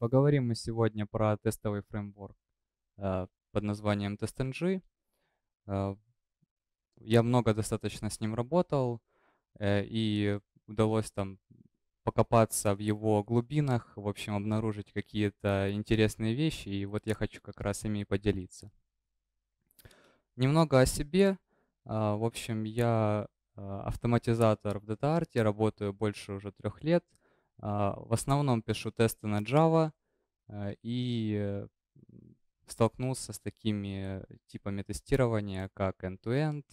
Поговорим мы сегодня про тестовый фреймворк э, под названием TestNG. Э, я много достаточно с ним работал, э, и удалось там покопаться в его глубинах, в общем, обнаружить какие-то интересные вещи, и вот я хочу как раз ими поделиться. Немного о себе. В общем, я автоматизатор в DataArt, работаю больше уже трех лет – а, в основном пишу тесты на Java э, и э, столкнулся с такими типами тестирования, как end-to-end,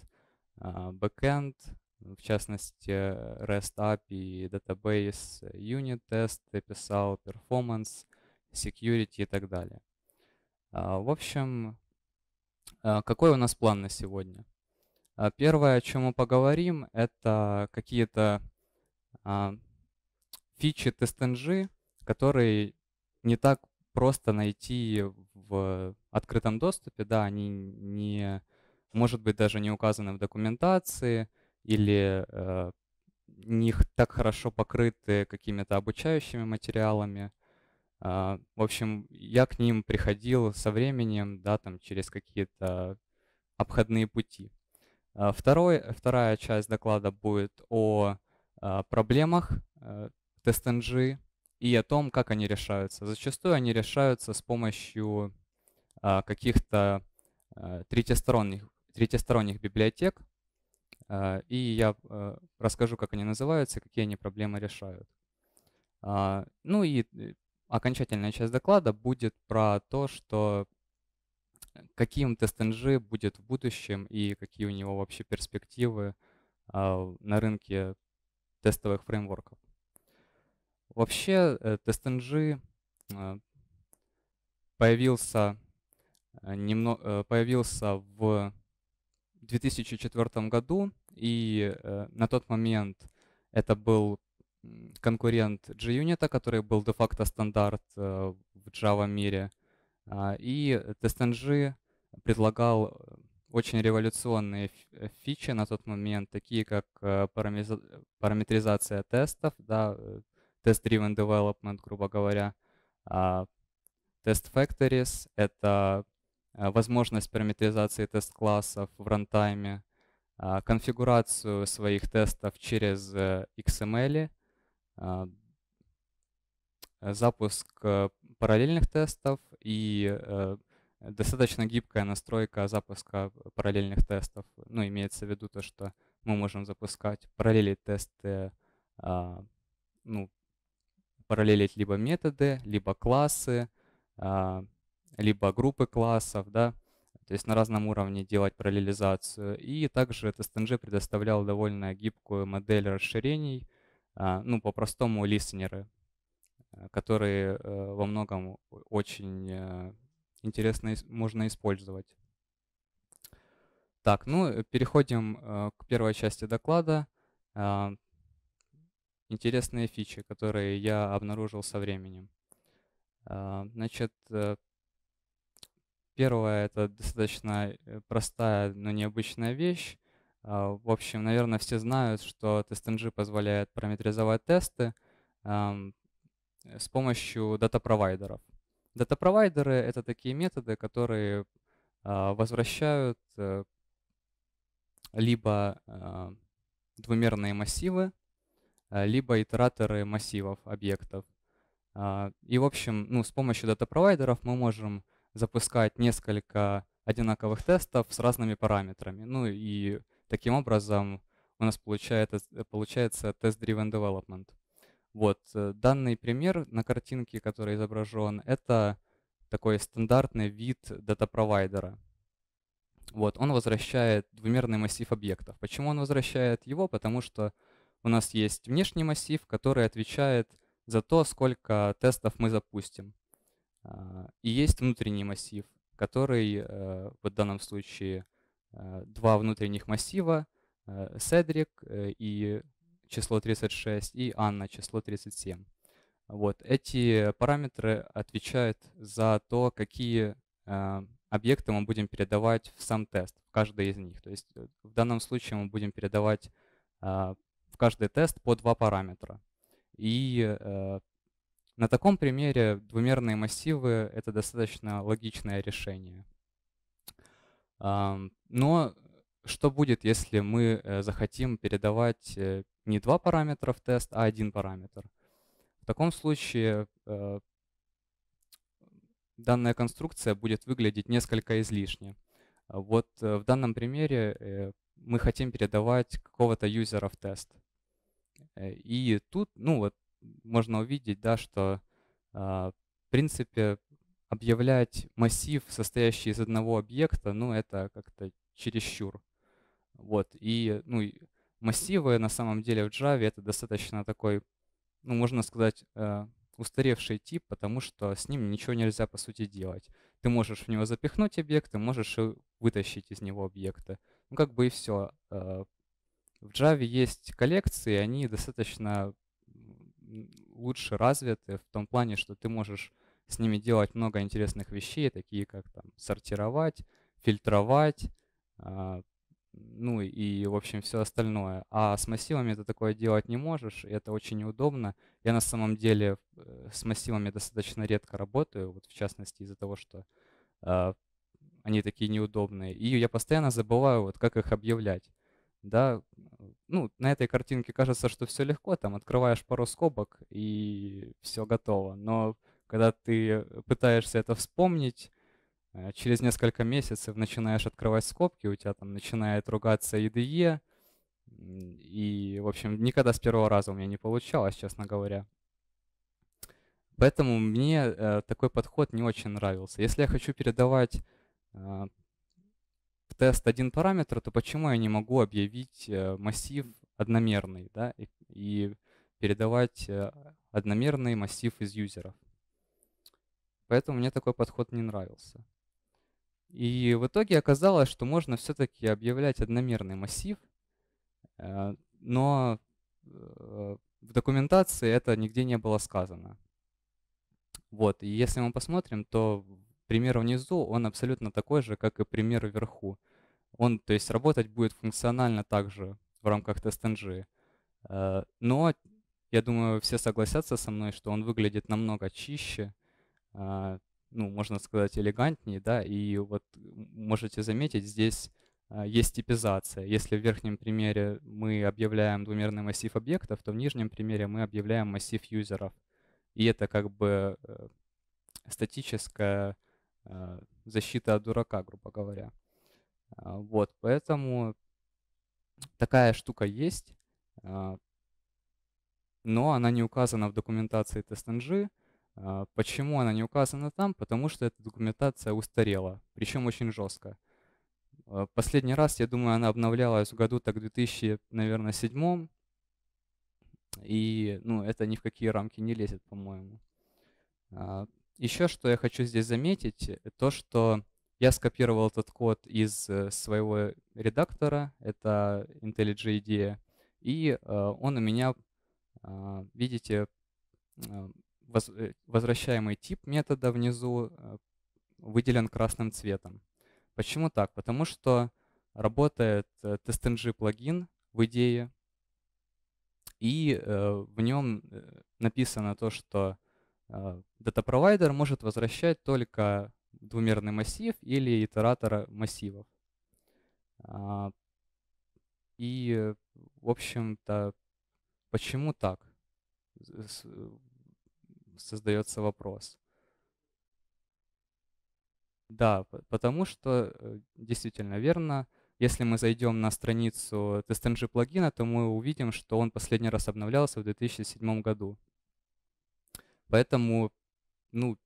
а, backend, в частности э, REST API, Database, Unit test, писал, Performance, Security и так далее. А, в общем, какой у нас план на сегодня? Первое, о чем мы поговорим, это какие-то фичи TestNG, которые не так просто найти в открытом доступе, да, они не, может быть, даже не указаны в документации или э, не так хорошо покрыты какими-то обучающими материалами. Э, в общем, я к ним приходил со временем, да, там через какие-то обходные пути. А второй, вторая часть доклада будет о а, проблемах э, тест и о том, как они решаются. Зачастую они решаются с помощью а, каких-то а, третьесторонних, третьесторонних библиотек, а, и я а, расскажу, как они называются, какие они проблемы решают. А, ну и э, окончательная часть доклада будет про то, что э, каким TestNG будет в будущем и какие у него вообще перспективы а, на рынке тестовых фреймворков. Вообще, TestNG э, э, появился, э, немного, появился в 2004 году, и на тот момент это был конкурент JUnit, который был де-факто стандарт в Java мире. А, и TestNG предлагал очень революционные фичи на тот момент, такие как параметризация тестов, да, Test-driven development, грубо говоря. Test а, factories — это э, возможность параметризации тест-классов в рантайме, а, конфигурацию своих тестов через э, XML, а, запуск э, параллельных тестов и достаточно гибкая настройка запуска параллельных тестов. Ну, имеется в виду то, что мы можем запускать параллели тесты ну, параллелить либо методы, либо классы, а, либо группы классов, да, то есть на разном уровне делать параллелизацию. И также TestNG предоставлял довольно гибкую модель расширений, а, ну, по-простому, листенеры, э, которые э, во многом очень э, интересно можно использовать. Так, ну, переходим к первой части доклада. А, интересные фичи, которые я обнаружил со временем. А, значит, э, первое — это достаточно э, простая, но необычная вещь. А, в общем, наверное, все знают, что TestNG позволяет параметризовать тесты э, с помощью дата-провайдеров. Дата-провайдеры — это такие методы, которые а, возвращают либо двумерные массивы Э, либо итераторы массивов объектов. А, и, в общем, ну, с помощью дата-провайдеров мы можем запускать несколько одинаковых тестов с разными параметрами. Ну и таким образом у нас получается, э, получается тест-driven development. Вот, э, данный пример на картинке, который изображен, это такой стандартный вид дата-провайдера. Вот, он возвращает двумерный массив объектов. Почему он возвращает его? Потому что у нас есть внешний массив, который отвечает за то, сколько тестов мы запустим. А, и есть внутренний массив, который э, в данном случае э, два внутренних массива, Седрик э, и число 36 и Анна число 37. Вот эти параметры отвечают за то, какие э, объекты мы будем передавать в сам тест, в каждый из них. То есть в данном случае мы будем передавать а, каждый тест по два параметра. И э, на таком примере двумерные массивы — это достаточно логичное решение. Э, но что будет, если мы э, захотим передавать э, не два параметра в тест, а один параметр? В таком случае э, данная конструкция будет выглядеть несколько излишне. Вот э, в данном примере мы хотим передавать какого-то юзера в тест. Э, и тут, ну вот, можно увидеть, да, что, а, в принципе, объявлять массив, состоящий из одного объекта, ну, это как-то чересчур. Вот, и, ну, массивы на самом деле в Java это достаточно такой, ну, можно сказать, э, устаревший тип, потому что с ним ничего нельзя, по сути, делать. Ты можешь в него запихнуть объекты, ты можешь вытащить из него объекты. Ну, как бы и все. Э. В Java есть коллекции, они достаточно лучше развиты в том плане, что ты можешь с ними делать много интересных вещей, такие как там сортировать, фильтровать, а, ну и, в общем, все остальное. А с массивами ты такое делать не можешь, и это очень неудобно. Я на самом деле э, с массивами достаточно редко работаю, вот в частности из-за того, что а, они такие неудобные. И я постоянно забываю, вот как их объявлять да, э, ну, на этой картинке кажется, что все легко, там открываешь пару скобок и все готово. Но когда ты пытаешься это вспомнить, э, через несколько месяцев начинаешь открывать скобки, у тебя там начинает ругаться IDE, и, в общем, никогда с первого раза у меня не получалось, честно говоря. Поэтому мне э, такой подход не очень нравился. Если я хочу передавать в тест один параметр, то почему я не могу объявить э, массив одномерный да, и, и передавать э, одномерный массив из юзеров? Поэтому мне такой подход не нравился. И в итоге оказалось, что можно все-таки объявлять одномерный массив, э, но в документации это нигде не было сказано. Вот, и если мы посмотрим, то пример внизу, он абсолютно такой же, как и пример вверху. Он, то есть, работать будет функционально также в рамках TestNG. Э, но я думаю, все согласятся со мной, что он выглядит намного чище, э, ну, можно сказать, элегантнее, да, и вот можете заметить, здесь э, есть типизация. Если в верхнем примере мы объявляем двумерный массив объектов, то в нижнем примере мы объявляем массив юзеров. И это как бы статическая Э, защита от дурака, грубо говоря. А, вот, поэтому такая штука есть, а, но она не указана в документации TestNG. А, почему она не указана там? Потому что эта документация устарела, причем очень жестко. Последний раз, я думаю, она обновлялась в году так 2007, и ну, это ни в какие рамки не лезет, по-моему. Еще что я хочу здесь заметить, э, то, что я скопировал этот код из э, своего редактора, это IntelliJ IDEA, и э, он у меня, а, видите, возвращаемый тип метода внизу выделен красным цветом. Почему так? Потому что работает TestNG плагин в идее, и в нем написано то, что а, дата-провайдер может возвращать только двумерный массив или итератор массивов. А, и, в общем-то, почему так? Создается вопрос. Да, потому что э, действительно верно. Если мы зайдем на страницу TestNG плагина, то мы увидим, что он последний раз обновлялся в 2007 году. Поэтому, ну,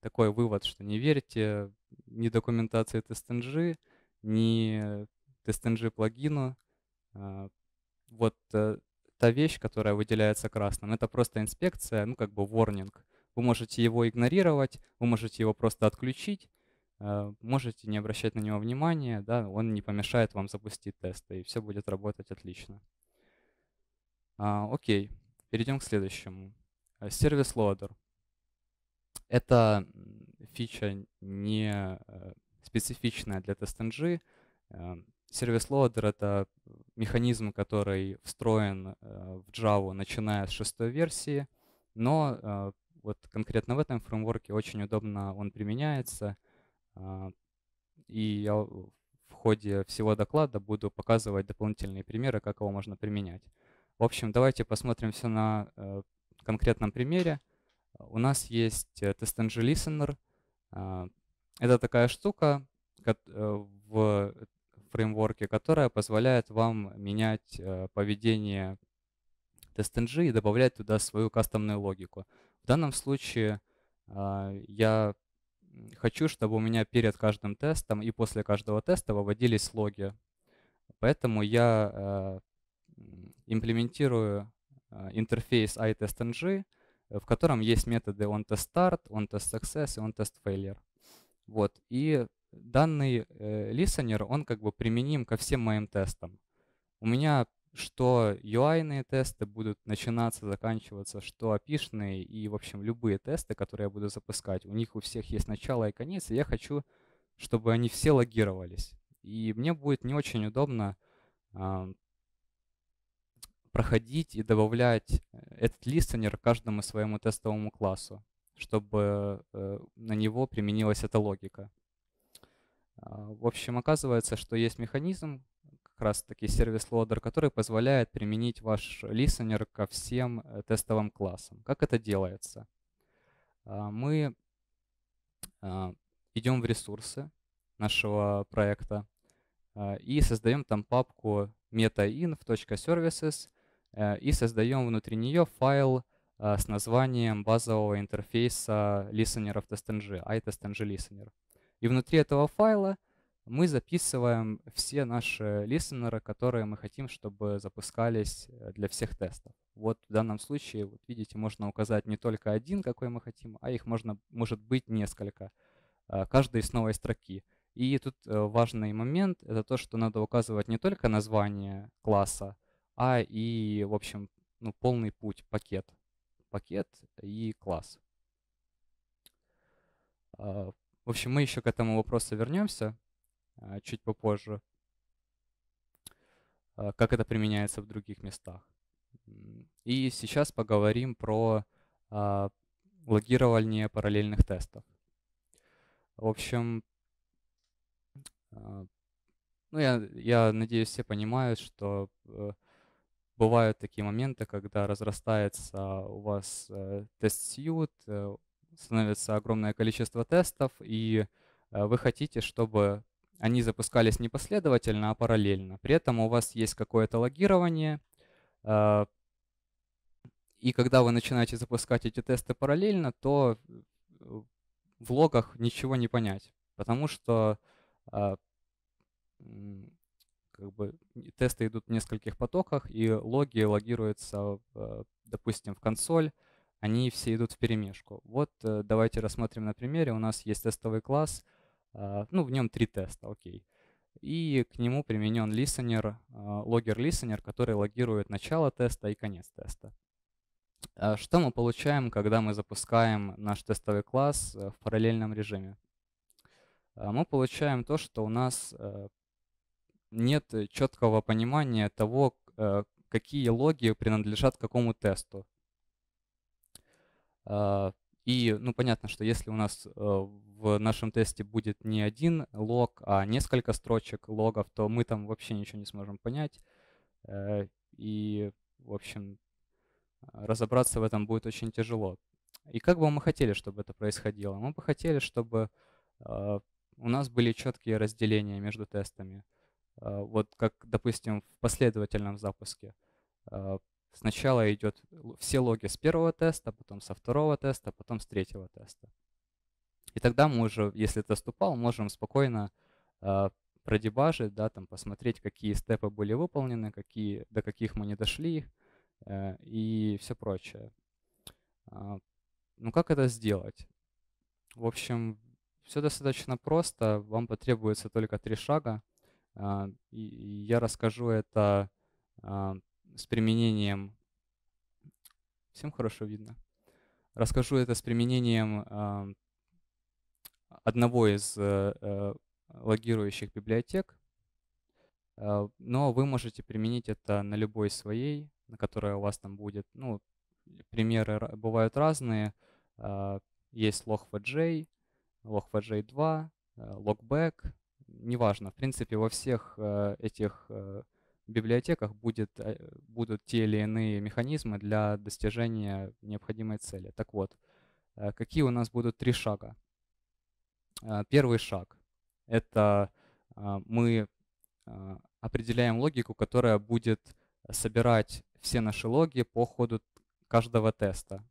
такой вывод, что не верьте ни документации TestNG, ни TestNG плагину. А, вот э, та вещь, которая выделяется красным, это просто инспекция, ну, как бы ворнинг. Вы можете его игнорировать, вы можете его просто отключить, а, можете не обращать на него внимания, да, он не помешает вам запустить тесты, и все будет работать отлично. А, окей, перейдем к следующему. Э, сервис лоадер. Это фича не э, специфичная для TestNG. Э, сервис лоадер — это механизм, который встроен в Java, начиная с шестой версии, но вот конкретно в этом фреймворке очень удобно он применяется. И я в ходе всего доклада буду показывать дополнительные примеры, как его можно применять. В общем, давайте посмотрим все на конкретном примере у нас есть э, TestNG Listener. А, это такая штука э, в фреймворке, которая позволяет вам менять э, поведение TestNG и добавлять туда свою кастомную логику. В данном случае а, я хочу, чтобы у меня перед каждым тестом и после каждого теста выводились логи. Поэтому я имплементирую а, интерфейс iTestNG, э, в котором есть методы onTestStart, onTestSuccess и onTestFailure. Вот. И данный э, listener, он как бы применим ко всем моим тестам. У меня что UI-ные тесты будут начинаться, заканчиваться, что api и, в общем, любые тесты, которые я буду запускать, у них у всех есть начало и конец, и я хочу, чтобы они все логировались. И мне будет не очень удобно э, проходить и добавлять э, этот листенер каждому своему тестовому классу, чтобы э, на него применилась эта логика. А, в общем, оказывается, что есть механизм, как раз таки сервис лодер, который позволяет применить ваш листенер ко всем э, тестовым классам. Как это делается? А, мы а, идем в ресурсы нашего проекта и создаем там папку metainf.services, Э, и создаем внутри нее файл э, с названием базового интерфейса listener TestNG, iTestNG а Listener. И внутри этого файла мы записываем все наши листенеры, которые мы хотим, чтобы запускались э, для всех тестов. Вот в данном случае, вот видите, можно указать не только один, какой мы хотим, а их можно, может быть несколько, каждый с новой строки. И тут важный момент — это то, что надо указывать не только название класса, а и, в общем, ну, полный путь, пакет. Пакет и класс. А, в общем, мы еще к этому вопросу вернемся а, чуть попозже. А, как это применяется в других местах. И сейчас поговорим про логирование параллельных тестов. В общем, ну, я, я надеюсь, все понимают, что э, бывают такие моменты, когда разрастается у вас э, тест-сьют, э, становится огромное количество тестов, и э, вы хотите, чтобы они запускались не последовательно, а параллельно. При этом у вас есть какое-то логирование, и когда вы начинаете запускать эти тесты параллельно, то в логах ничего не понять, потому что как бы тесты идут в нескольких потоках, и логи логируются, э, допустим, в консоль, они все идут в перемешку. Вот э, давайте рассмотрим на примере. У нас есть тестовый класс, а, ну, в нем три теста, окей. И к нему применен listener, а, логер-listener, который логирует начало теста и конец теста. А что мы получаем, когда мы запускаем наш тестовый класс э, в параллельном режиме? Мы получаем то, что у нас нет э, четкого понимания того, э, какие логи принадлежат какому тесту. А, и, ну, понятно, что если у нас э, в нашем тесте будет не один лог, а несколько строчек логов, то мы там вообще ничего не сможем понять. И, в общем, разобраться в этом будет очень тяжело. И как бы мы хотели, чтобы это происходило? Мы бы хотели, чтобы а, у нас были четкие разделения между тестами. А, вот как, допустим, в последовательном запуске. А, сначала идет все логи с первого теста, потом со второго теста, потом с третьего теста. И тогда мы уже, если тест упал, можем спокойно э, продебажить, да, там посмотреть, какие степы были выполнены, какие, до каких мы не дошли э, и все прочее. ну как это сделать? В общем, все достаточно просто. Вам потребуется только три шага. А, я расскажу это а, с применением... Всем хорошо видно? Расскажу это с применением а, одного из э, э, логирующих библиотек, но вы можете применить это на любой своей, на которой у вас там будет. Ну, примеры бывают разные. Есть log4j, log4j2, э, logback, неважно. В принципе, во всех э, этих э, библиотеках будет, э, будут те или иные механизмы для достижения необходимой цели. Так вот, какие у нас будут три шага? Первый шаг — это мы определяем логику, которая будет собирать все наши логи по ходу каждого теста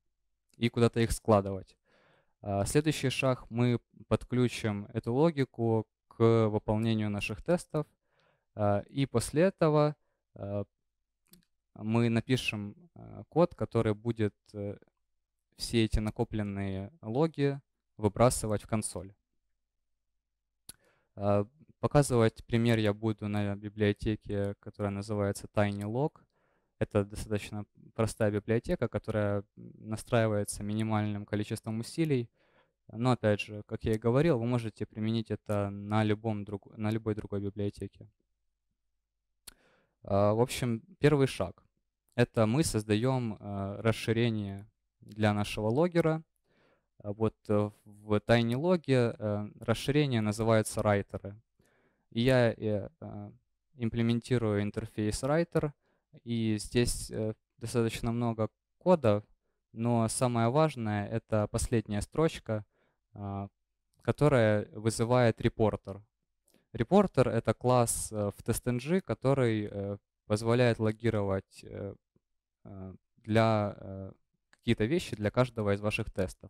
и куда-то их складывать. Следующий шаг — мы подключим эту логику к выполнению наших тестов. А, и после этого а, мы напишем а, код, который будет э, все эти накопленные логи выбрасывать в консоль. Показывать пример я буду на библиотеке, которая называется TinyLog. Это достаточно простая библиотека, которая настраивается минимальным количеством усилий но опять же, как я и говорил, вы можете применить это на, любом друг, на любой другой библиотеке. А, в общем, первый шаг — это мы создаем а, расширение для нашего логера. А вот э, в тайне логе э, расширение называется «Райтеры». я э, имплементирую интерфейс «Райтер», и здесь достаточно много кода, но самое важное — это последняя строчка — а, которая вызывает репортер. Репортер — это класс э, в TestNG, который э, позволяет логировать э, для какие-то вещи для каждого из ваших тестов.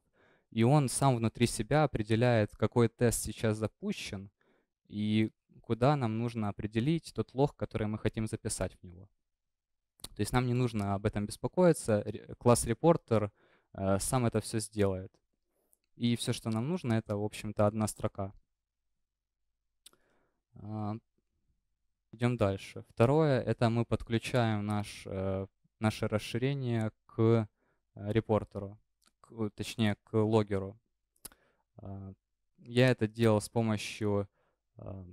И он сам внутри себя определяет, какой тест сейчас запущен и куда нам нужно определить тот лог, который мы хотим записать в него. То есть нам не нужно об этом беспокоиться. Класс репортер сам это все сделает. И все, что нам нужно, это, в общем-то, одна строка. А, идем дальше. Второе, это мы подключаем наш, э, наше расширение к э, репортеру, к, точнее, к логеру. А, я это делал с помощью а,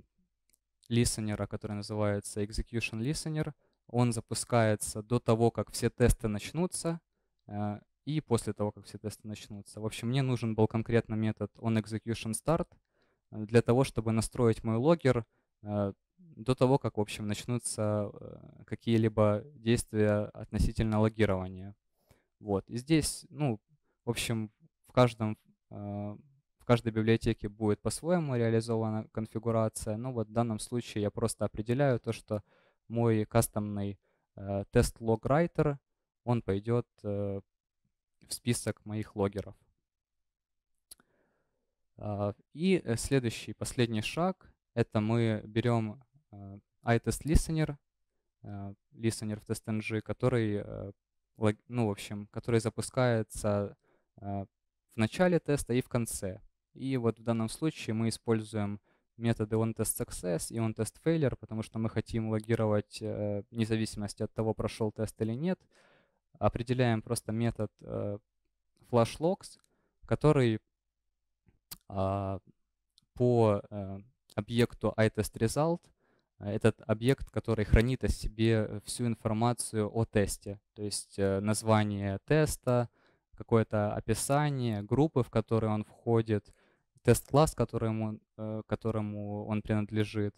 листенера, который называется Execution Listener. Он запускается до того, как все тесты начнутся. Э, и после того, как все тесты начнутся. В общем, мне нужен был конкретно метод onExecutionStart э, для того, чтобы настроить мой логер э, до того, как, в общем, начнутся э, какие-либо действия относительно логирования. Вот. И здесь, ну, в общем, в каждом в каждой библиотеке будет по-своему реализована конфигурация, но вот в данном случае я просто определяю то, что мой кастомный тест лог-райтер, он пойдет в список моих логеров. А, и э, следующий, последний шаг, это мы берем iTest э, Listener, э, listener в TestNG, который, ну, в общем, который запускается в начале теста и в конце. И вот в данном случае мы используем методы onTestSuccess и onTestFailure, потому что мы хотим логировать вне зависимости от того, прошел тест или нет, определяем просто метод э, flashlocks, который э, по э, объекту iTestResult, э, этот объект, который хранит о себе всю информацию о тесте, то есть э, название теста, какое-то описание группы, в которые он входит, тест-класс, которому, э, которому он принадлежит.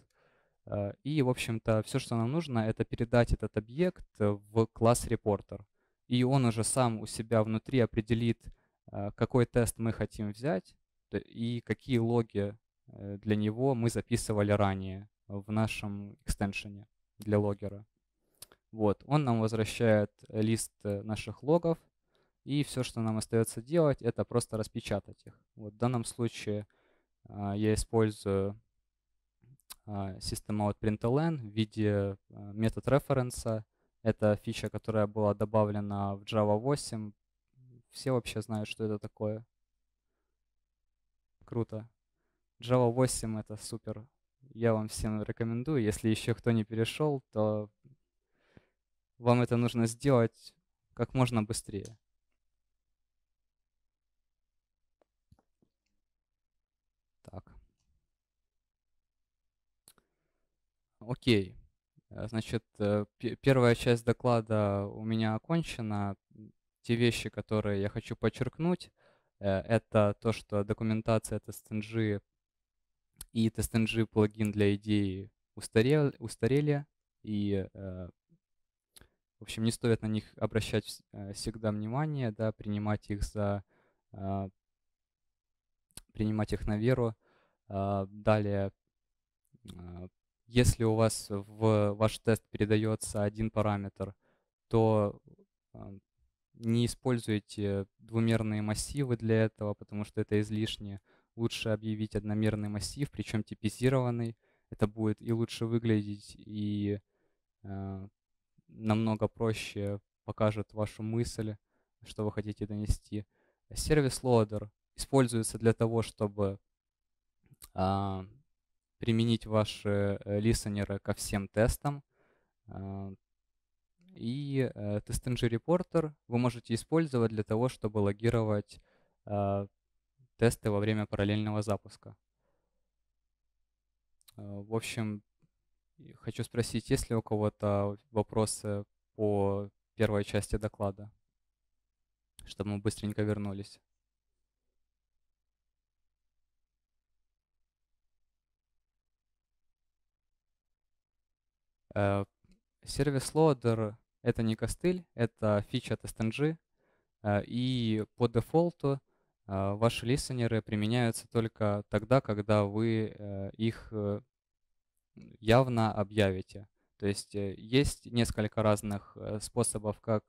И, в общем-то, все, что нам нужно, это передать этот объект в класс reporter и он уже сам у себя внутри определит, э, какой тест мы хотим взять и какие логи э, для него мы записывали ранее в нашем экстеншене для логера. Вот, он нам возвращает лист э, наших логов, и все, что нам остается делать, это просто распечатать их. Вот в данном случае а, я использую system а, out println в виде метод референса, это фича, которая была добавлена в Java 8. Все вообще знают, что это такое. Круто. Java 8 — это супер. Я вам всем рекомендую. Если еще кто не перешел, то вам это нужно сделать как можно быстрее. Так. Окей. Э, значит, э, первая часть доклада у меня окончена. Те вещи, которые я хочу подчеркнуть, э, это то, что документация TestNG и TestNG плагин для идеи устарели, устарели и, в общем, не стоит на них обращать всегда внимание, да, принимать их за принимать их на веру. Далее если у вас в ваш тест передается один параметр, то не используйте двумерные массивы для этого, потому что это излишне. Лучше объявить одномерный массив, причем типизированный. Это будет и лучше выглядеть, и э, намного проще покажет вашу мысль, что вы хотите донести. Сервис лодер используется для того, чтобы а, применить ваши э, листенеры ко всем тестам. А, и э, тест репортер вы можете использовать для того, чтобы логировать а, тесты во время параллельного запуска. А, в общем, хочу спросить, есть ли у кого-то вопросы по первой части доклада, чтобы мы быстренько вернулись. Э, сервис лодер — это не костыль, это фича от STNG, э, и по дефолту э, ваши листенеры применяются только тогда, когда вы их явно объявите. То есть есть несколько разных способов, как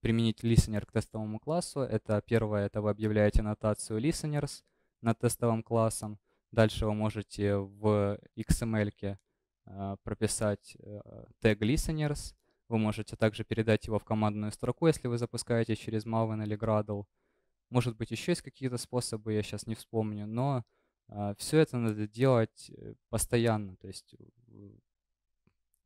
применить listener к тестовому классу. Это первое, это вы объявляете аннотацию listeners над тестовым классом. Дальше вы можете в XML ке а, прописать э, тег listeners. Вы можете также передать его в командную строку, если вы запускаете через Maven или Gradle. Может быть, еще есть какие-то способы, я сейчас не вспомню, но а, все это надо делать э, постоянно. То есть э,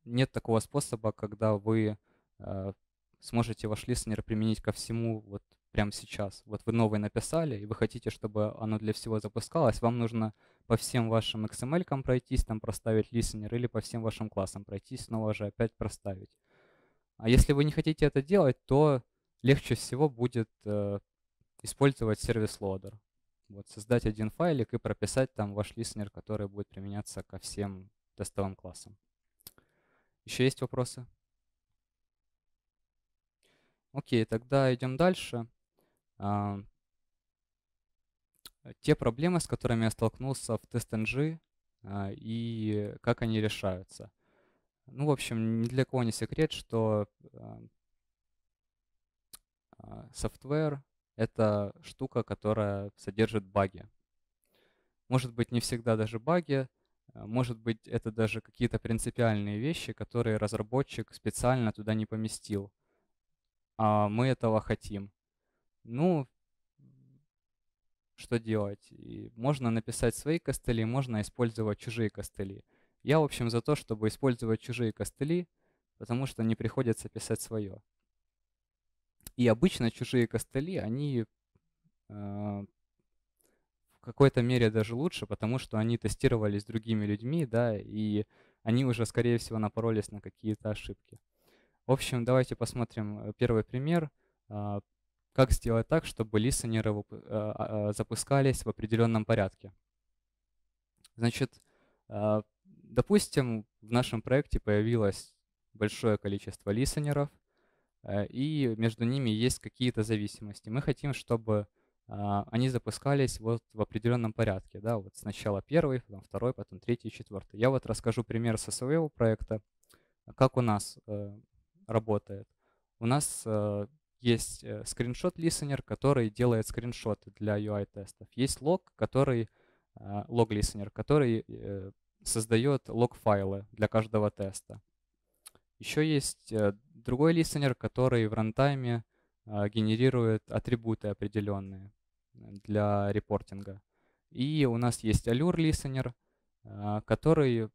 нет такого способа, когда вы а, сможете ваш листенер применить ко всему вот прямо сейчас. Вот вы новый написали, и вы хотите, чтобы оно для всего запускалось, вам нужно по всем вашим XML пройтись, там проставить listener, или по всем вашим классам пройтись, снова же опять проставить. А если вы не хотите это делать, то легче всего будет э, использовать сервис loader. Вот, создать один файлик и прописать там ваш listener, который будет применяться ко всем тестовым классам. Еще есть вопросы? Окей, тогда идем дальше. Э, те проблемы, с которыми я столкнулся в тест а, и как они решаются. Ну, в общем, ни для кого не секрет, что софтвер а, а, — это штука, которая содержит баги. Может быть, не всегда даже баги, может быть, это даже какие-то принципиальные вещи, которые разработчик специально туда не поместил, а мы этого хотим. Ну, что делать. И можно написать свои костыли, можно использовать чужие костыли. Я, в общем, за то, чтобы использовать чужие костыли, потому что не приходится писать свое. И обычно чужие костыли, они э, в какой-то мере даже лучше, потому что они тестировались другими людьми, да, и они уже, скорее всего, напоролись на какие-то ошибки. В общем, давайте посмотрим э, первый пример. А, как сделать так, чтобы листенеры э, а, а, запускались в определенном порядке. Значит, а, допустим, в нашем проекте появилось большое количество листенеров, э, и между ними есть какие-то зависимости. Мы хотим, чтобы они запускались вот в определенном порядке. Да? Вот сначала первый, потом второй, потом третий, четвертый. Я вот расскажу пример со своего проекта, как у нас э, работает. У нас есть э, скриншот listener, который делает скриншоты для UI-тестов. Есть лог, который а, лог listener, который э, создает лог-файлы для каждого теста. Еще есть э, другой listener, который в рантайме а, генерирует атрибуты определенные для репортинга. И у нас есть Allure Listener, а, который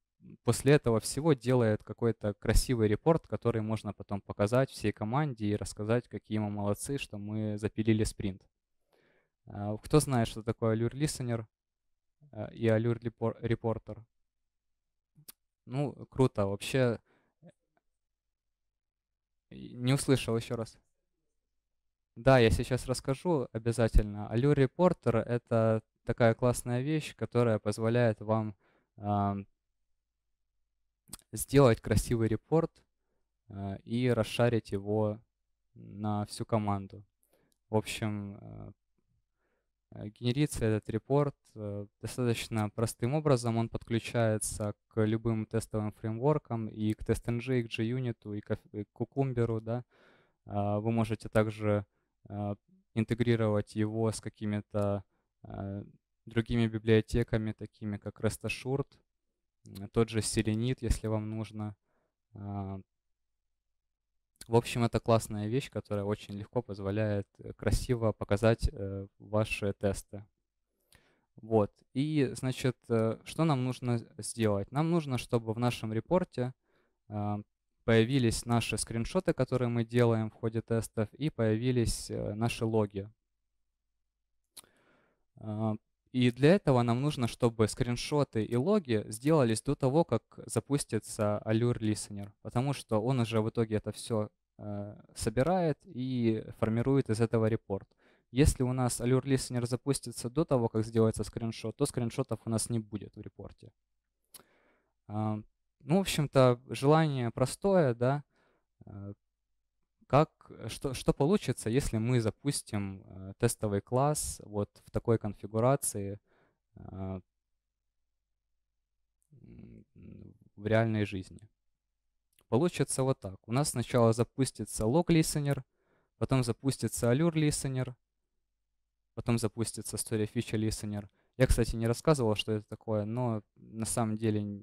после этого всего делает какой-то красивый репорт, который можно потом показать всей команде и рассказать, какие мы молодцы, что мы запилили спринт. А, кто знает, что такое Allure Listener а, и Allure Reporter? Ну, круто. Вообще, не услышал еще раз. Да, я сейчас расскажу обязательно. Allure Reporter — это такая классная вещь, которая позволяет вам сделать красивый репорт э, и расшарить его на всю команду. В общем, э, э, генерится этот репорт достаточно простым образом. Он подключается к любым тестовым фреймворкам и к TestNG, и к JUnit, и к, и Cucumber. Да? А, вы можете также интегрировать его с какими-то другими библиотеками, такими как REST Э, тот же селенит, если вам нужно. А. В общем, это классная вещь, которая очень легко позволяет э, красиво показать э, ваши тесты. Вот. И, значит, что нам нужно сделать? Нам нужно, чтобы в нашем репорте а, появились наши скриншоты, которые мы делаем в ходе тестов, и появились наши логи. А, и для этого нам нужно, чтобы скриншоты и логи сделались до того, как запустится Allure Listener, потому что он уже в итоге это все э, собирает и формирует из этого репорт. Если у нас Allure Listener запустится до того, как сделается скриншот, то скриншотов у нас не будет в репорте. Э, ну, в общем-то, желание простое, да, э, как, э, что, что получится, если мы запустим э, тестовый класс вот в такой конфигурации э, в реальной жизни? Получится вот так. У нас сначала запустится log listener, потом запустится allure listener, потом запустится story feature listener. Я, кстати, не рассказывал, что это такое, но на самом деле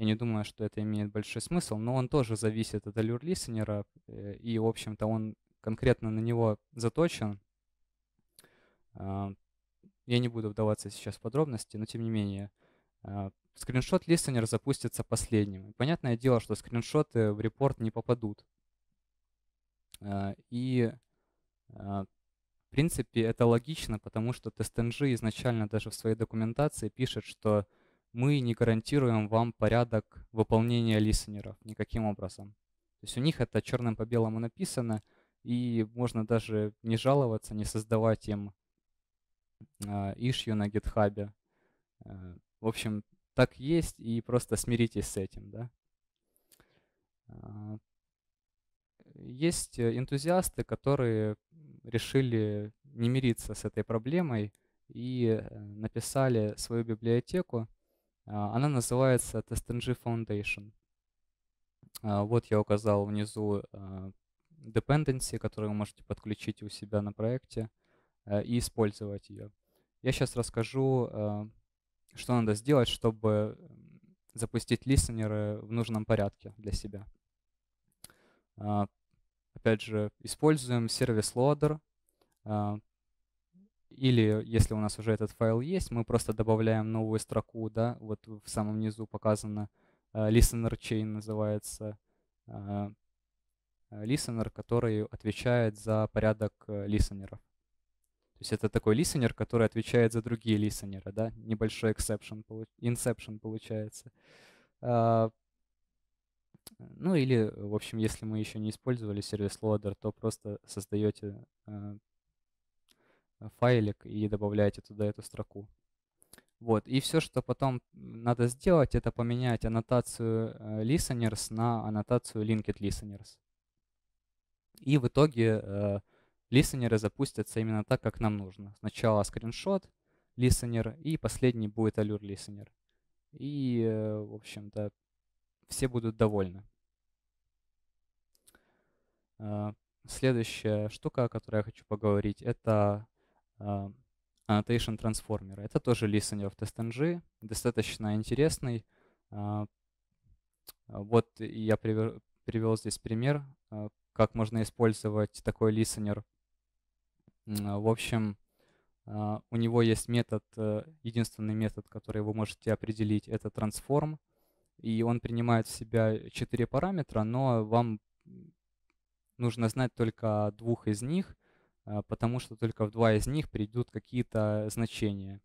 я не думаю, что это имеет большой смысл, но он тоже зависит от аллюр листенера, э, и, в общем-то, он конкретно на него заточен. А, я не буду вдаваться сейчас в подробности, но тем не менее. А, скриншот листенер запустится последним. Понятное дело, что скриншоты в репорт не попадут. А, и в принципе, это логично, потому что TestNG изначально даже в своей документации пишет, что мы не гарантируем вам порядок выполнения листенеров никаким образом. То есть у них это черным по белому написано, и можно даже не жаловаться, не создавать им ишью а, на гитхабе. Э, в общем, так есть, и просто смиритесь с этим, да. А, есть энтузиасты, которые решили не мириться с этой проблемой и э, написали свою библиотеку, а, она называется TestNG Foundation. А, вот я указал внизу а, dependency, которую вы можете подключить у себя на проекте и использовать ее. Я сейчас расскажу, что надо сделать, чтобы запустить листенеры в нужном порядке для себя. Опять же, используем сервис loader. Или, если у нас уже этот файл есть, мы просто добавляем новую строку, да, вот в самом низу показано э, listener chain называется э, э, listener, который отвечает за порядок листенеров. То есть это такой листенер, который отвечает за другие листенеры, да, небольшой exception, inception получается. А, ну или, в общем, если мы еще не использовали сервис loader, то просто создаете файлик и добавляете туда эту строку. Вот. И все, что потом надо сделать, это поменять аннотацию э, listeners на аннотацию linked listeners. И в итоге э, listeners запустятся именно так, как нам нужно. Сначала скриншот, listener, и последний будет allure listener. И, э, в общем-то, все будут довольны. следующая штука, о которой я хочу поговорить, это а, annotation Transformer. Это тоже listener в TestNG, достаточно интересный. А, вот я привел здесь пример, а, как можно использовать такой listener. В общем, у него есть метод, э, единственный метод, который вы можете определить, это transform. И он принимает в себя четыре параметра, но вам нужно знать только двух из них, а, потому что только в два из них придут какие-то значения.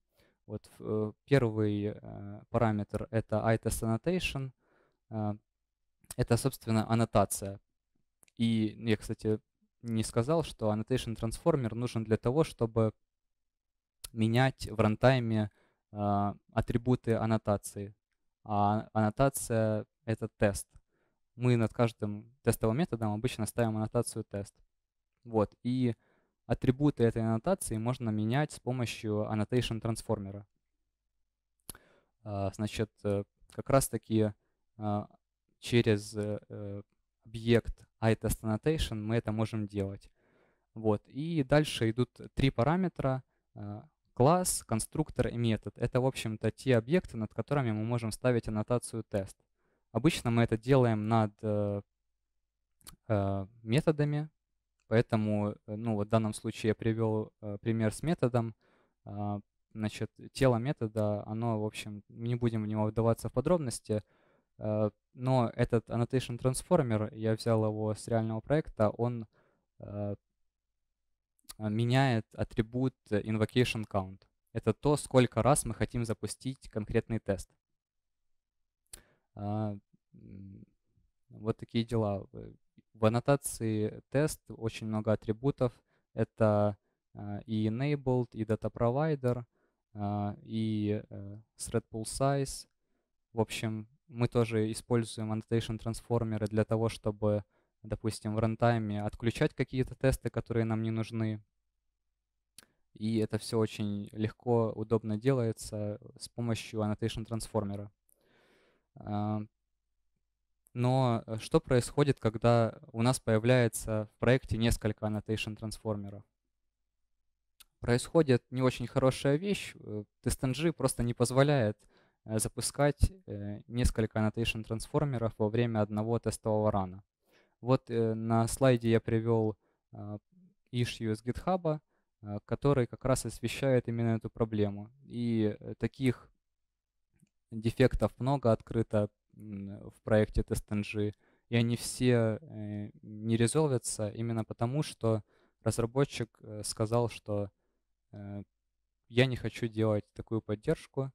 Вот э, первый э, параметр — это ITS annotation. А, это, собственно, аннотация. И я, кстати, не сказал, что annotation transformer нужен для того, чтобы менять в рантайме а, атрибуты аннотации. А аннотация — это тест. Мы над каждым тестовым методом обычно ставим аннотацию тест. Вот. И Атрибуты этой аннотации можно менять с помощью annotation трансформера. А, значит, э, как раз-таки а, через э, э, объект iTest annotation мы это можем делать. Вот. И дальше идут три параметра а, — класс, конструктор и метод. Это, в общем-то, те объекты, над которыми мы можем ставить аннотацию тест. Обычно мы это делаем над методами, Поэтому, э, ну, вот в данном случае я привел э, пример с методом. А, значит, тело метода, оно, в общем, не будем в него вдаваться в подробности, э, но этот Annotation Transformer, я взял его с реального проекта, он меняет атрибут invocation count. Это то, сколько раз мы хотим запустить конкретный тест. А, вот такие дела. В аннотации тест очень много атрибутов. Это а, и enabled, и data provider, а, и thread э, pool size. В общем, мы тоже используем annotation трансформеры для того, чтобы, допустим, в рантайме отключать какие-то тесты, которые нам не нужны. И это все очень легко, удобно делается с помощью annotation трансформера. А, но э, что происходит, когда у нас появляется в проекте несколько annotation трансформеров? Происходит не очень хорошая вещь. TestNG э, просто не позволяет э, запускать несколько annotation трансформеров во время одного тестового рана. Вот на слайде я привел а, issue из GitHub, который как раз освещает именно эту проблему. И таких дефектов много открыто в проекте TestNG, и они все э, не резолвятся именно потому, что разработчик э, сказал, что э, я не хочу делать такую поддержку,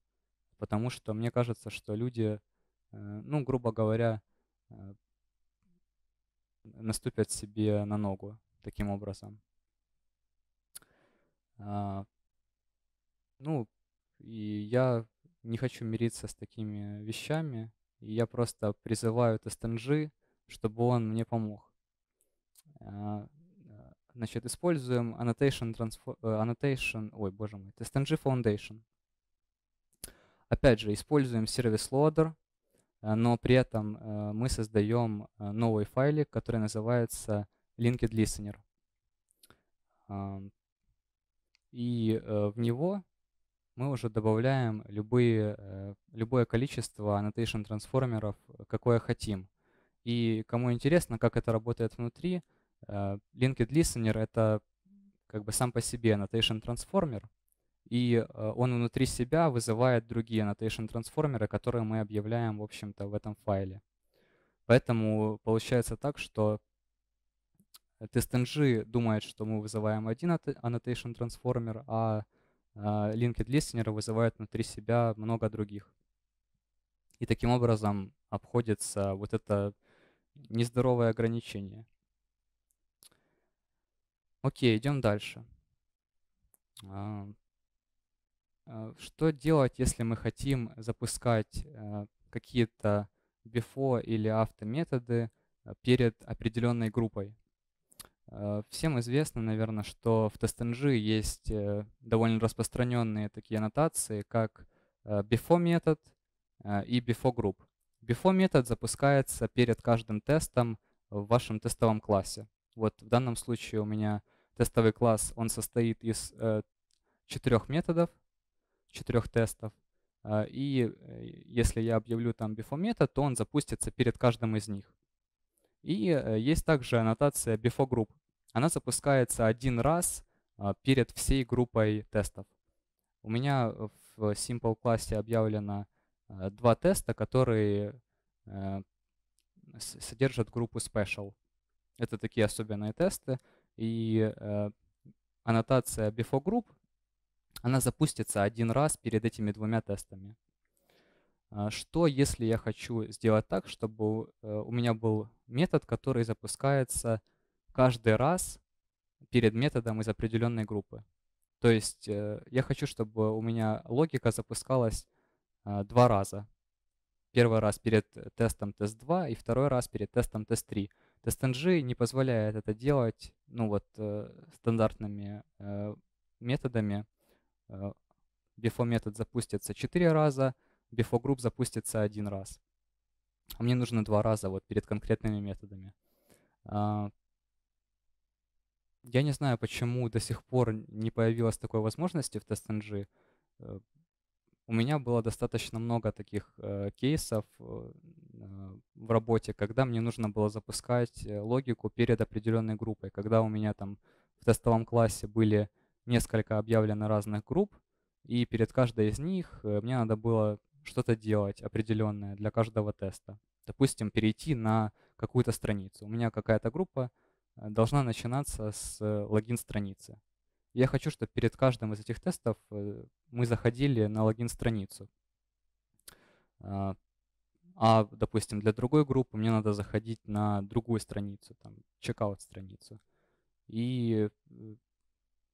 потому что мне кажется, что люди, ну, грубо говоря, наступят себе на ногу таким образом. А, ну, и я не хочу мириться с такими вещами, и я просто призываю тестенджи, чтобы он мне помог. А, а, значит, используем annotation, transform, э, annotation ой, боже мой, тестенджи Foundation. Опять же, используем сервис loader, э, но при этом э, мы создаем новый файлик, который называется linked listener. И в него мы уже добавляем любые, э, любое количество annotation трансформеров, э, какое хотим. И кому интересно, как это работает внутри, э, Linked Listener — это как бы сам по себе annotation трансформер, и он внутри себя вызывает другие annotation трансформеры, которые мы объявляем, в общем-то, в этом файле. Поэтому получается так, что TestNG думает, что мы вызываем один annotation трансформер, а linked listener вызывает внутри себя много других. И таким образом обходится вот это нездоровое ограничение. Окей, идем дальше. А, а, что делать, если мы хотим запускать а, какие-то before или авто методы перед определенной группой Э, всем известно, наверное, что в TestNG есть э, довольно распространенные такие аннотации, как э, before метод и before group. Before метод запускается перед каждым тестом в вашем тестовом классе. Вот в данном случае у меня тестовый класс, он состоит из четырех методов, четырех тестов. И если я объявлю там before метод, то он запустится перед каждым из них. И э, есть также аннотация before group. Она запускается один раз а, перед всей группой тестов. У меня в simple классе объявлено э, два теста, которые э, содержат группу special. Это такие особенные тесты. И аннотация before group, она запустится один раз перед этими двумя тестами. А что, если я хочу сделать так, чтобы э, у меня был метод, который запускается каждый раз перед методом из определенной группы? То есть э, я хочу, чтобы у меня логика запускалась а, два раза. Первый раз перед э, тестом тест-2 и второй раз перед тестом тест-3. TestNG не позволяет это делать ну вот, стандартными методами. Before метод запустится 4 раза – before group запустится один раз. А мне нужно два раза вот перед конкретными методами. А, я не знаю, почему до сих пор не появилась такой возможности в TestNG. Э, у меня было достаточно много таких э, кейсов э, в работе, когда мне нужно было запускать логику перед определенной группой, когда у меня там в тестовом классе были несколько объявлено разных групп, и перед каждой из них мне надо было что-то делать определенное для каждого теста. Допустим, перейти на какую-то страницу. У меня какая-то группа э, должна начинаться с э, логин страницы. Я хочу, чтобы перед каждым из этих тестов э, мы заходили на логин страницу. А, а, допустим, для другой группы мне надо заходить на другую страницу, там, чекаут страницу. И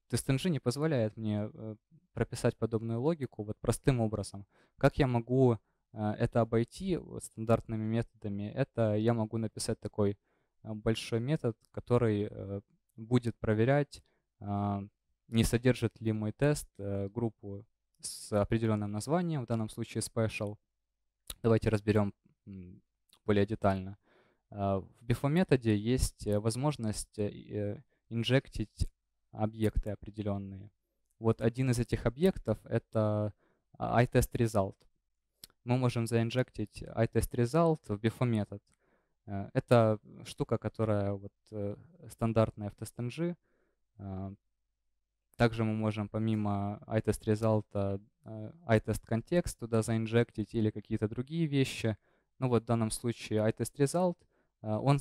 то не позволяет мне э, прописать подобную логику вот простым образом. Как я могу э, это обойти вот, стандартными методами? Это я могу написать такой э, большой метод, который будет проверять, а, не содержит ли мой тест группу с определенным названием, в данном случае special. Давайте разберем более детально. А, в before методе есть возможность инжектить объекты определенные. Вот один из этих объектов — это а, iTest result. Мы можем заинжектить iTest result в before метод. Э, это штука, которая вот э, стандартная в TestNG. Э, также мы можем помимо iTest result, iTest контекст туда заинжектить или какие-то другие вещи. Ну вот в данном случае iTest result, он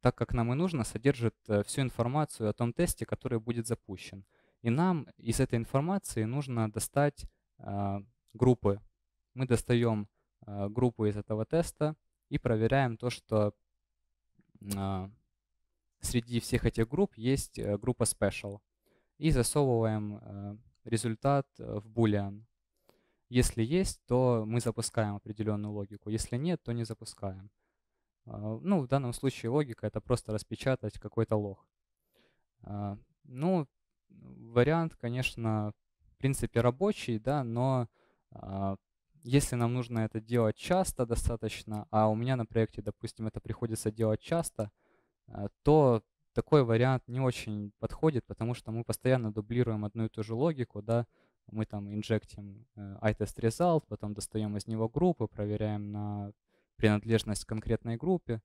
так как нам и нужно, содержит э, всю информацию о том тесте, который будет запущен. И нам из этой информации нужно достать а, группы. Мы достаем а, группу из этого теста и проверяем то, что а, среди всех этих групп есть э, группа special. И засовываем э, результат в boolean. Если есть, то мы запускаем определенную логику. Если нет, то не запускаем. А, ну, в данном случае логика — это просто распечатать какой-то лох а, Ну, вариант, конечно, в принципе рабочий, да, но а, если нам нужно это делать часто достаточно, а у меня на проекте, допустим, это приходится делать часто, то такой вариант не очень подходит, потому что мы постоянно дублируем одну и ту же логику, да, мы там инжектим э, itest result, потом достаем из него группы, проверяем на принадлежность к конкретной группе,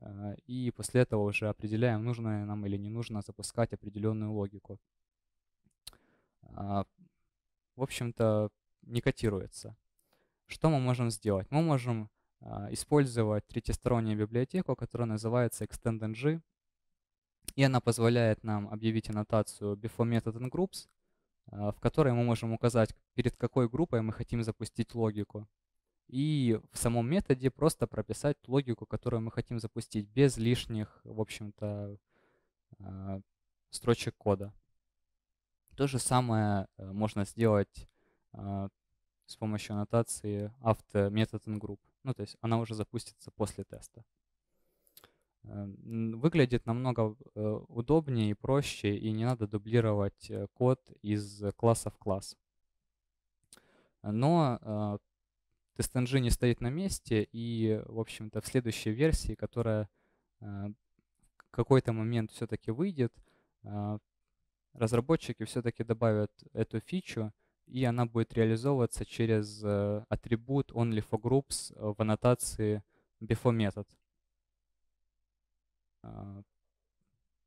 э, и после этого уже определяем, нужно нам или не нужно запускать определенную логику. А, в общем-то, не котируется. Что мы можем сделать? Мы можем а, использовать третьестороннюю библиотеку, которая называется extendng, и она позволяет нам объявить аннотацию before method in groups, а, в которой мы можем указать, перед какой группой мы хотим запустить логику и в самом методе просто прописать логику, которую мы хотим запустить, без лишних, в общем-то, а, строчек кода. То же самое э, можно сделать а, с помощью аннотации aft метод ingroup. Ну, то есть она уже запустится после теста. Э, выглядит намного э, удобнее и проще, и не надо дублировать код из класса в класс. Но а, TestNG не стоит на месте, и, в общем-то, в следующей версии, которая а, в какой-то момент все-таки выйдет, а, разработчики все-таки добавят эту фичу, и она будет реализовываться через э, атрибут onlyForGroups в аннотации before метод. А,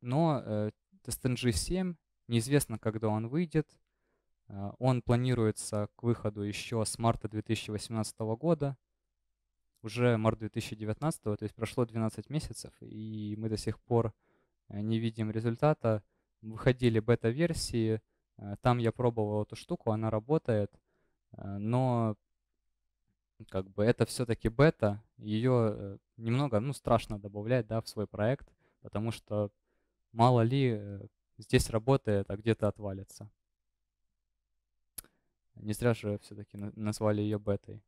но TestNG э, 7, неизвестно, когда он выйдет, а, он планируется к выходу еще с марта 2018 года. Уже март 2019, то есть прошло 12 месяцев, и мы до сих пор э, не видим результата. Выходили бета-версии, э, там я пробовал эту штуку, она работает, э, но как бы это все-таки бета, ее немного, ну, страшно добавлять, да, в свой проект, потому что мало ли здесь работает, а где-то отвалится. Не зря же все-таки назвали ее бетой.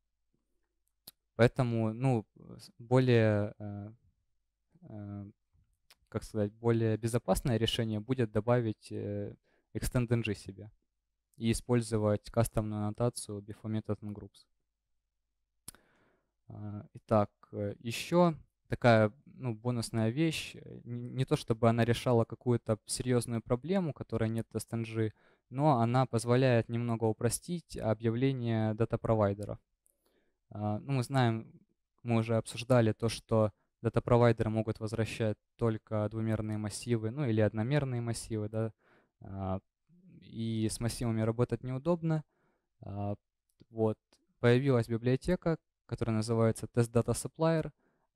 Поэтому, ну, более, э, э, как сказать, более безопасное решение будет добавить extend.ng э, себе и использовать кастомную аннотацию before method and groups. А, итак, еще такая ну, бонусная вещь, не то чтобы она решала какую-то серьезную проблему, которая нет STNG, но она позволяет немного упростить объявление дата провайдера Ну, мы знаем, мы уже обсуждали то, что дата-провайдеры могут возвращать только двумерные массивы, ну или одномерные массивы, да, а, и с массивами работать неудобно. А, вот, появилась библиотека, которая называется Test Data Supplier,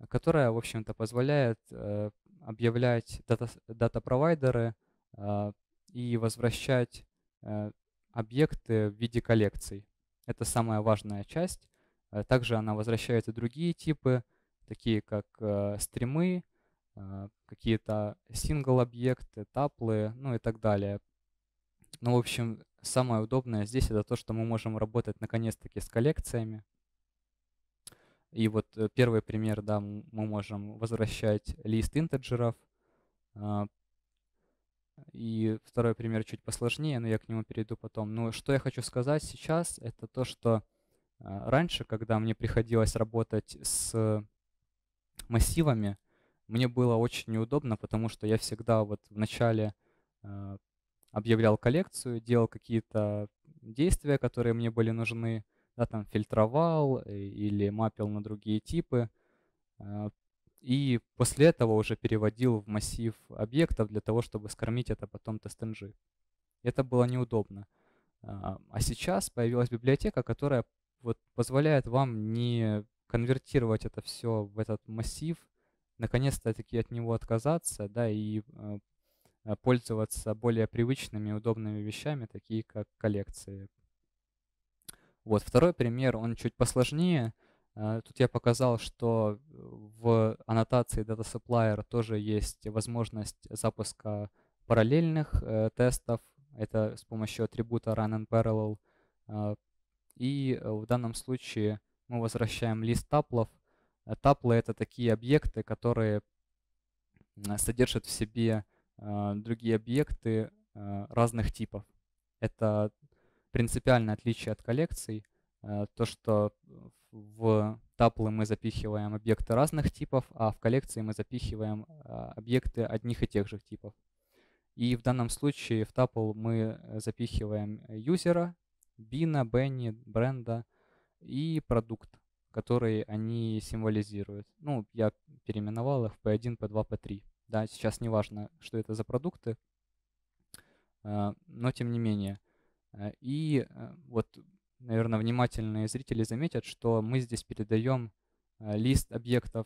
которая, в общем-то, позволяет э, объявлять дата-провайдеры а, и возвращать Э, объекты в виде коллекций. Это самая важная часть. Э, также она возвращает и другие типы, такие как э, стримы, какие-то сингл-объекты, таплы, ну и так далее. Ну, в общем, самое удобное здесь это то, что мы можем работать наконец-таки с коллекциями. И вот первый пример, да, мы можем возвращать лист интеджеров, и второй пример чуть посложнее, но я к нему перейду потом. Но ну, что я хочу сказать сейчас, это то, что а, раньше, когда мне приходилось работать с массивами, мне было очень неудобно, потому что я всегда вот в начале а, объявлял коллекцию, делал какие-то действия, которые мне были нужны, да, там фильтровал э, или мапил на другие типы, а, и после этого уже переводил в массив объектов для того, чтобы скормить это потом тест Это было неудобно. А, а сейчас появилась библиотека, которая вот позволяет вам не конвертировать это все в этот массив, наконец-то таки от него отказаться, да, и а, а, пользоваться более привычными и удобными вещами, такие как коллекции. Вот второй пример, он чуть посложнее – Э, тут я показал, что э, в аннотации Data Supplier тоже есть возможность запуска параллельных э, тестов. Это с помощью атрибута Run and Parallel. И в данном случае мы возвращаем лист таплов. Таплы — это такие объекты, которые содержат в себе другие объекты разных типов. Это принципиальное отличие от коллекций. Э, то, что в таплы мы запихиваем объекты разных типов, а в коллекции мы запихиваем а, объекты одних и тех же типов. И в данном случае в тапл мы э, запихиваем юзера, бина, бенни, бренда и продукт, который они символизируют. Ну, я переименовал их в P1, P2, P3. Да, сейчас не важно, что это за продукты, э, но тем не менее. И вот наверное, внимательные зрители заметят, что мы здесь передаем э, лист объектов,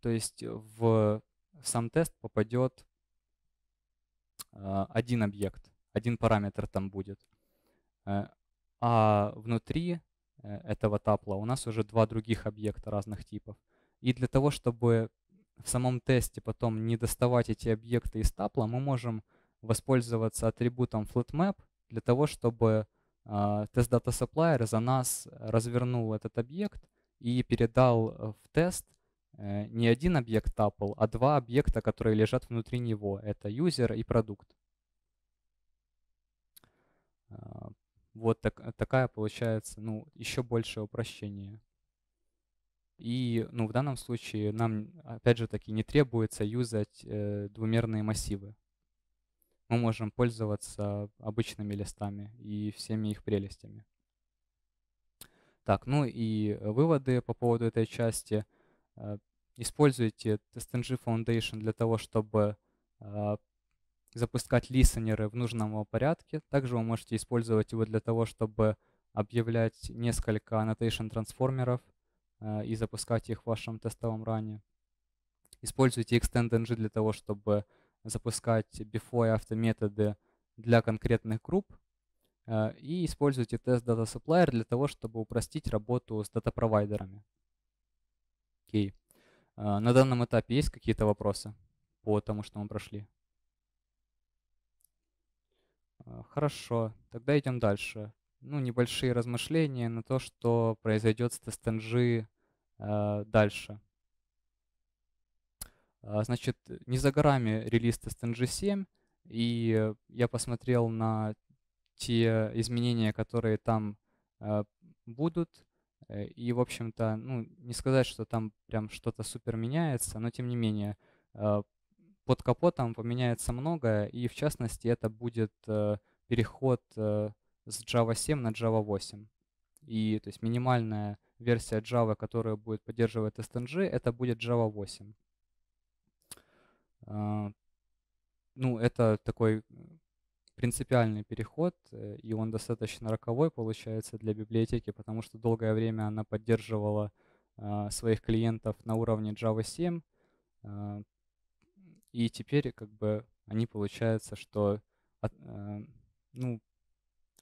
то есть в сам тест попадет э, один объект, один параметр там будет. Э, а внутри этого тапла у нас уже два других объекта разных типов. И для того, чтобы в самом тесте потом не доставать эти объекты из тапла, мы можем воспользоваться атрибутом flatMap для того, чтобы а, тест Data Supplier за нас развернул этот объект и передал в тест э, не один объект tuple, а два объекта, которые лежат внутри него. Это user и продукт. А, вот так, э, такая получается, ну, еще большее упрощение. И, ну, в данном случае нам, опять же таки, не требуется юзать э, двумерные массивы мы можем пользоваться обычными листами и всеми их прелестями. Так, ну и выводы по поводу этой части. Э, используйте TestNG Foundation для того, чтобы э, запускать листенеры в нужном порядке. Также вы можете использовать его для того, чтобы объявлять несколько annotation трансформеров э, и запускать их в вашем тестовом ране. Используйте ExtendNG для того, чтобы запускать before и after методы для конкретных групп э, и используйте тест Data Supplier для того, чтобы упростить работу с дата-провайдерами. Окей. Okay. Э, на данном этапе есть какие-то вопросы по тому, что мы прошли? Э, хорошо, тогда идем дальше. Ну, небольшие размышления на то, что произойдет с тест-NG дальше. А, значит, не за горами релиз TestNG 7, и я посмотрел на те изменения, которые там а, будут. Э, и, в общем-то, ну, не сказать, что там прям что-то супер меняется, но тем не менее, а, под капотом поменяется многое, и в частности это будет э, переход э, с Java 7 на Java 8. И то есть минимальная версия Java, которая будет поддерживать STNG, это будет Java 8. А, ну, это такой принципиальный переход, э, и он достаточно роковой получается для библиотеки, потому что долгое время она поддерживала а, своих клиентов на уровне Java 7, а, и теперь как бы они получается, что от, ну,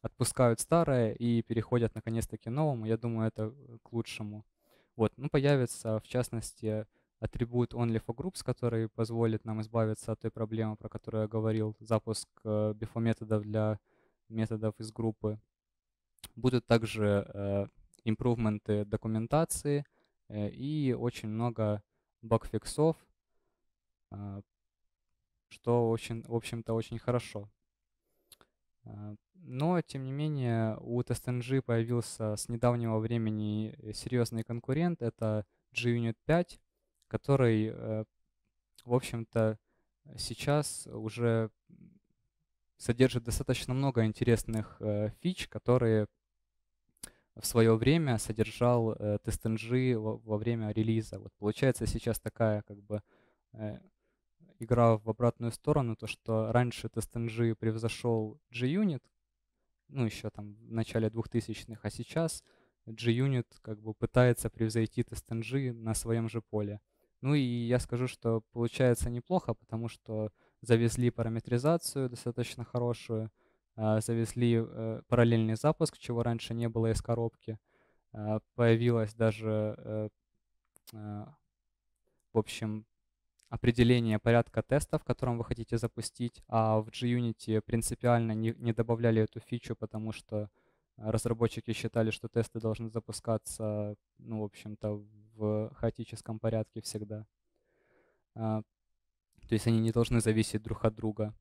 отпускают старое и переходят наконец-таки новому. Я думаю, это э, к лучшему. Вот, ну, появится, в частности, атрибут OnLifo Groups, который позволит нам избавиться от той проблемы, про которую я говорил, запуск before э, методов для методов из группы. Будут также э, импровменты документации э, и очень много багфиксов, что, в общем-то, очень хорошо. Но, тем не менее, у TestNG появился с недавнего времени серьезный конкурент, это JUnit 5, который, э, в общем-то, сейчас уже содержит достаточно много интересных э, фич, которые в свое время содержал э, TestNG во, время релиза. Вот получается сейчас такая как бы э, игра в обратную сторону, то что раньше TestNG превзошел JUnit, ну еще там в начале 2000-х, а сейчас JUnit как бы пытается превзойти TestNG на своем же поле. Ну и я скажу, что получается неплохо, потому что завезли параметризацию достаточно хорошую, а, завезли э, параллельный запуск, чего раньше не было из коробки. А, появилось даже, э, а, в общем, определение порядка теста, в котором вы хотите запустить, а в JUnity принципиально не, не добавляли эту фичу, потому что разработчики считали, что тесты должны запускаться, ну, в общем-то, в хаотическом порядке всегда. А, то есть они не должны зависеть друг от друга.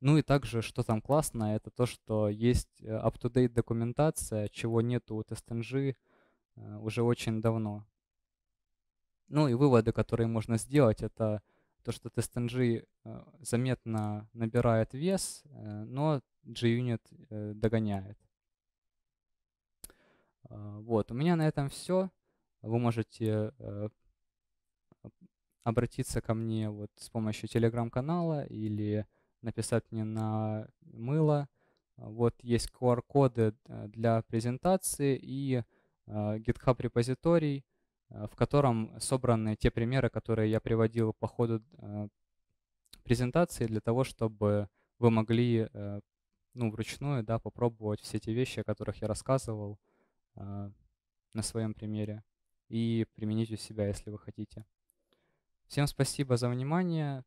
Ну и также, что там классно, это то, что есть э, up-to-date документация, чего нет у TestNG э, уже очень давно. Ну и выводы, которые можно сделать, это то, что TestNG э, заметно набирает вес, но JUnit догоняет. А, вот, у меня на этом все. Вы можете э, обратиться ко мне вот с помощью телеграм-канала или написать мне на мыло. Вот есть QR-коды э, для презентации и GitHub э, репозиторий, в котором собраны те примеры, которые я приводил по ходу презентации для того, чтобы вы могли ну, вручную да, попробовать все те вещи, о которых я рассказывал, а, на своем примере и применить у себя, если вы хотите. Всем спасибо за внимание.